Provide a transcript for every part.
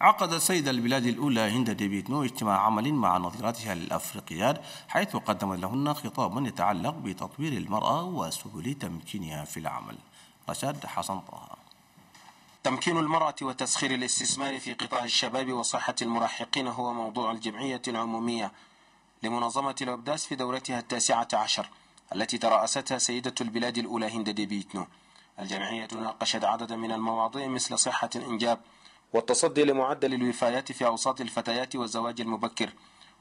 عقد سيد البلاد الأولى هند نو اجتماع عمل مع نظيراتها الأفريقيات حيث قدمت لهن خطابا يتعلق بتطوير المرأة وسبل تمكينها في العمل رشاد حسن طه تمكين المرأة وتسخير الاستثمار في قطاع الشباب وصحة المراهقين هو موضوع الجمعية العمومية لمنظمة الأبداس في دورتها التاسعة عشر التي ترأستها سيدة البلاد الأولى هند نو الجمعية ناقشت عددا من المواضيع مثل صحة الإنجاب والتصدي لمعدل الوفايات في أوساط الفتيات والزواج المبكر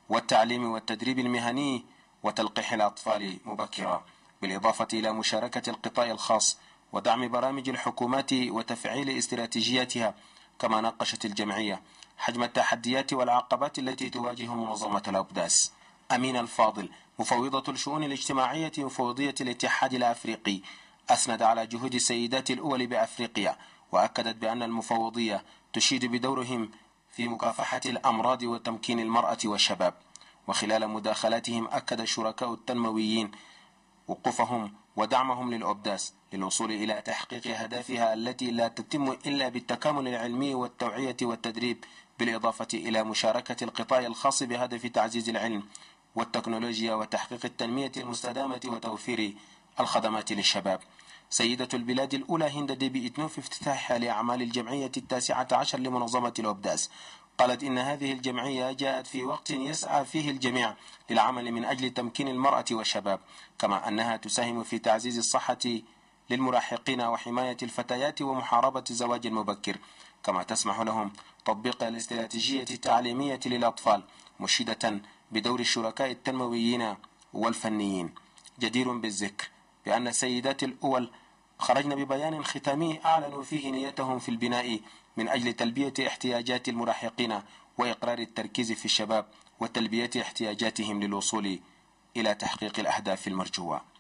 والتعليم والتدريب المهني وتلقيح الأطفال مبكرا بالإضافة إلى مشاركة القطاع الخاص ودعم برامج الحكومات وتفعيل استراتيجياتها كما ناقشت الجمعية حجم التحديات والعقبات التي تواجه منظمة الأبداس أمين الفاضل مفوضة الشؤون الاجتماعية مفوضية الاتحاد الأفريقي أسند على جهود السيدات الأول بأفريقيا وأكدت بأن المفوضية تشيد بدورهم في مكافحة الأمراض وتمكين المرأة والشباب وخلال مداخلاتهم أكد الشركاء التنمويين وقوفهم ودعمهم للأبداس للوصول إلى تحقيق أهدافها التي لا تتم إلا بالتكامل العلمي والتوعية والتدريب بالإضافة إلى مشاركة القطاع الخاص بهدف تعزيز العلم والتكنولوجيا وتحقيق التنمية المستدامة وتوفير الخدمات للشباب سيدة البلاد الأولى هند ديبي إتنو في افتتاحها لأعمال الجمعية التاسعة عشر لمنظمة الأبداس قالت إن هذه الجمعية جاءت في وقت يسعى فيه الجميع للعمل من أجل تمكين المرأة والشباب كما أنها تساهم في تعزيز الصحة للمراهقين وحماية الفتيات ومحاربة الزواج المبكر كما تسمح لهم تطبيق الاستراتيجية التعليمية للأطفال مشيدة بدور الشركاء التنمويين والفنيين جدير بالذكر لأن سيدات الأول خرجن ببيان ختامي أعلنوا فيه نيتهم في البناء من أجل تلبية احتياجات الملاحقين وإقرار التركيز في الشباب وتلبية احتياجاتهم للوصول إلى تحقيق الأهداف المرجوة